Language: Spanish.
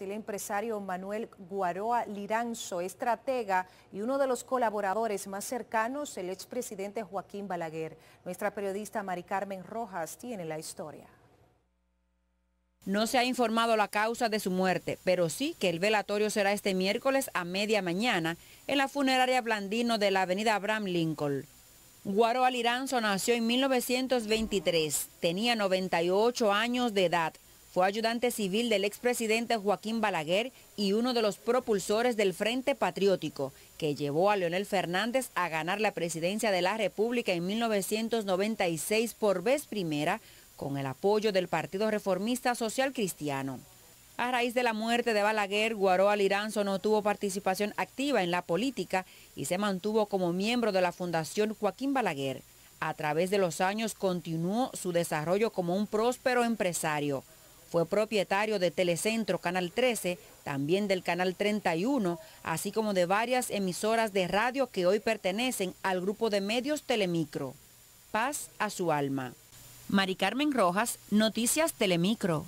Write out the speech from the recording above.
el empresario Manuel Guaroa Liranzo, estratega y uno de los colaboradores más cercanos, el expresidente Joaquín Balaguer. Nuestra periodista Mari Carmen Rojas tiene la historia. No se ha informado la causa de su muerte, pero sí que el velatorio será este miércoles a media mañana en la funeraria Blandino de la avenida Abraham Lincoln. Guaroa Liranzo nació en 1923, tenía 98 años de edad. Fue ayudante civil del expresidente Joaquín Balaguer y uno de los propulsores del Frente Patriótico, que llevó a Leonel Fernández a ganar la presidencia de la República en 1996 por vez primera con el apoyo del Partido Reformista Social Cristiano. A raíz de la muerte de Balaguer, Guaró Aliranzo no tuvo participación activa en la política y se mantuvo como miembro de la Fundación Joaquín Balaguer. A través de los años continuó su desarrollo como un próspero empresario. Fue propietario de Telecentro Canal 13, también del Canal 31, así como de varias emisoras de radio que hoy pertenecen al grupo de medios Telemicro. Paz a su alma. Mari Carmen Rojas, Noticias Telemicro.